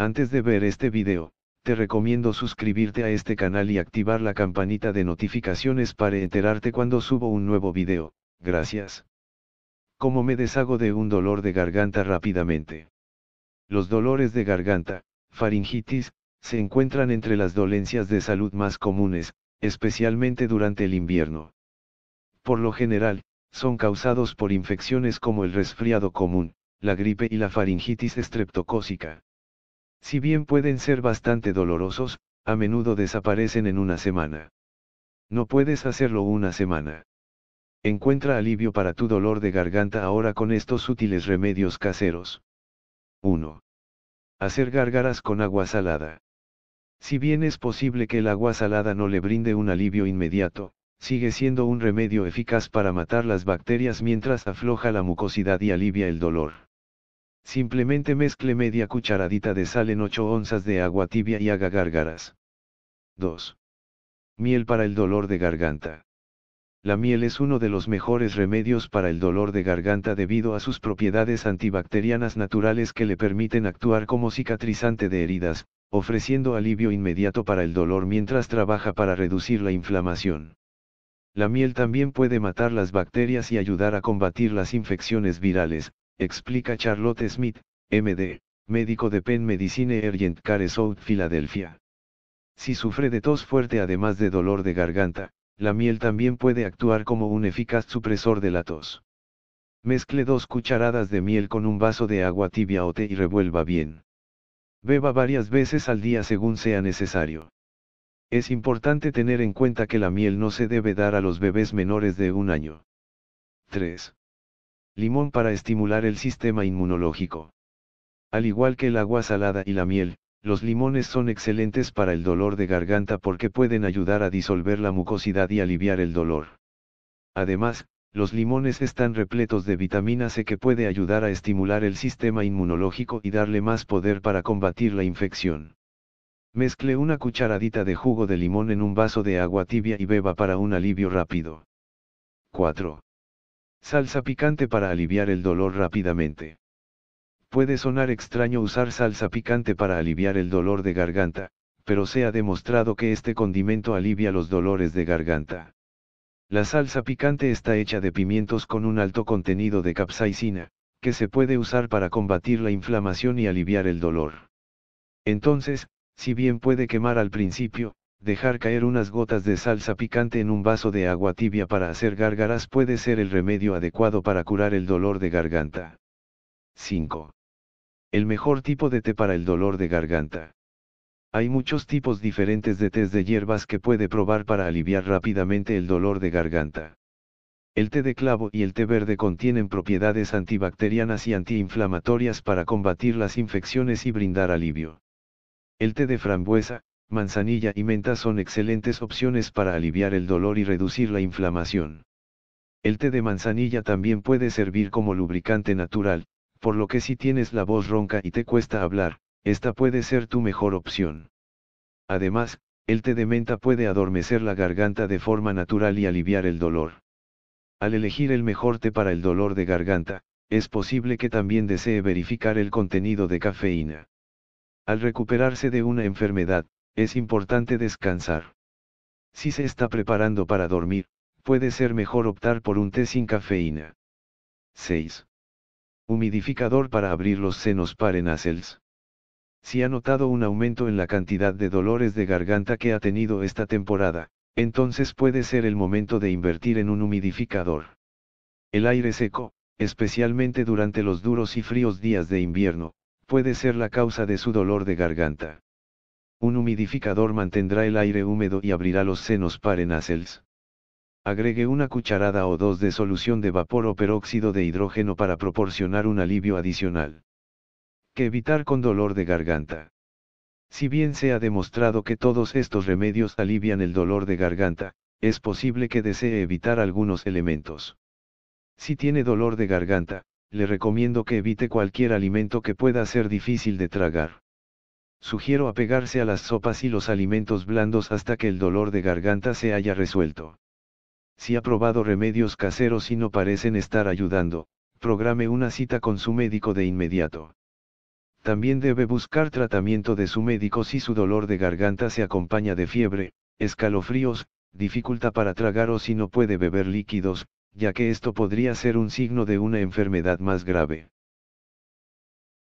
Antes de ver este video, te recomiendo suscribirte a este canal y activar la campanita de notificaciones para enterarte cuando subo un nuevo video, gracias. ¿Cómo me deshago de un dolor de garganta rápidamente? Los dolores de garganta, faringitis, se encuentran entre las dolencias de salud más comunes, especialmente durante el invierno. Por lo general, son causados por infecciones como el resfriado común, la gripe y la faringitis estreptocócica. Si bien pueden ser bastante dolorosos, a menudo desaparecen en una semana. No puedes hacerlo una semana. Encuentra alivio para tu dolor de garganta ahora con estos útiles remedios caseros. 1. Hacer gárgaras con agua salada. Si bien es posible que el agua salada no le brinde un alivio inmediato, sigue siendo un remedio eficaz para matar las bacterias mientras afloja la mucosidad y alivia el dolor. Simplemente mezcle media cucharadita de sal en 8 onzas de agua tibia y haga gárgaras. 2. Miel para el dolor de garganta. La miel es uno de los mejores remedios para el dolor de garganta debido a sus propiedades antibacterianas naturales que le permiten actuar como cicatrizante de heridas, ofreciendo alivio inmediato para el dolor mientras trabaja para reducir la inflamación. La miel también puede matar las bacterias y ayudar a combatir las infecciones virales, explica Charlotte Smith, MD, médico de Penn Medicine Urgent Care South Philadelphia. Si sufre de tos fuerte además de dolor de garganta, la miel también puede actuar como un eficaz supresor de la tos. Mezcle dos cucharadas de miel con un vaso de agua tibia o té y revuelva bien. Beba varias veces al día según sea necesario. Es importante tener en cuenta que la miel no se debe dar a los bebés menores de un año. 3 limón para estimular el sistema inmunológico. Al igual que el agua salada y la miel, los limones son excelentes para el dolor de garganta porque pueden ayudar a disolver la mucosidad y aliviar el dolor. Además, los limones están repletos de vitamina C que puede ayudar a estimular el sistema inmunológico y darle más poder para combatir la infección. Mezcle una cucharadita de jugo de limón en un vaso de agua tibia y beba para un alivio rápido. 4. Salsa picante para aliviar el dolor rápidamente. Puede sonar extraño usar salsa picante para aliviar el dolor de garganta, pero se ha demostrado que este condimento alivia los dolores de garganta. La salsa picante está hecha de pimientos con un alto contenido de capsaicina, que se puede usar para combatir la inflamación y aliviar el dolor. Entonces, si bien puede quemar al principio, Dejar caer unas gotas de salsa picante en un vaso de agua tibia para hacer gárgaras puede ser el remedio adecuado para curar el dolor de garganta. 5. El mejor tipo de té para el dolor de garganta. Hay muchos tipos diferentes de tés de hierbas que puede probar para aliviar rápidamente el dolor de garganta. El té de clavo y el té verde contienen propiedades antibacterianas y antiinflamatorias para combatir las infecciones y brindar alivio. El té de frambuesa, manzanilla y menta son excelentes opciones para aliviar el dolor y reducir la inflamación. El té de manzanilla también puede servir como lubricante natural, por lo que si tienes la voz ronca y te cuesta hablar, esta puede ser tu mejor opción. Además, el té de menta puede adormecer la garganta de forma natural y aliviar el dolor. Al elegir el mejor té para el dolor de garganta, es posible que también desee verificar el contenido de cafeína. Al recuperarse de una enfermedad, es importante descansar. Si se está preparando para dormir, puede ser mejor optar por un té sin cafeína. 6. Humidificador para abrir los senos parenasels. Si ha notado un aumento en la cantidad de dolores de garganta que ha tenido esta temporada, entonces puede ser el momento de invertir en un humidificador. El aire seco, especialmente durante los duros y fríos días de invierno, puede ser la causa de su dolor de garganta. Un humidificador mantendrá el aire húmedo y abrirá los senos parenasels. Agregue una cucharada o dos de solución de vapor o peróxido de hidrógeno para proporcionar un alivio adicional. Que evitar con dolor de garganta. Si bien se ha demostrado que todos estos remedios alivian el dolor de garganta, es posible que desee evitar algunos elementos. Si tiene dolor de garganta, le recomiendo que evite cualquier alimento que pueda ser difícil de tragar. Sugiero apegarse a las sopas y los alimentos blandos hasta que el dolor de garganta se haya resuelto. Si ha probado remedios caseros y no parecen estar ayudando, programe una cita con su médico de inmediato. También debe buscar tratamiento de su médico si su dolor de garganta se acompaña de fiebre, escalofríos, dificultad para tragar o si no puede beber líquidos, ya que esto podría ser un signo de una enfermedad más grave.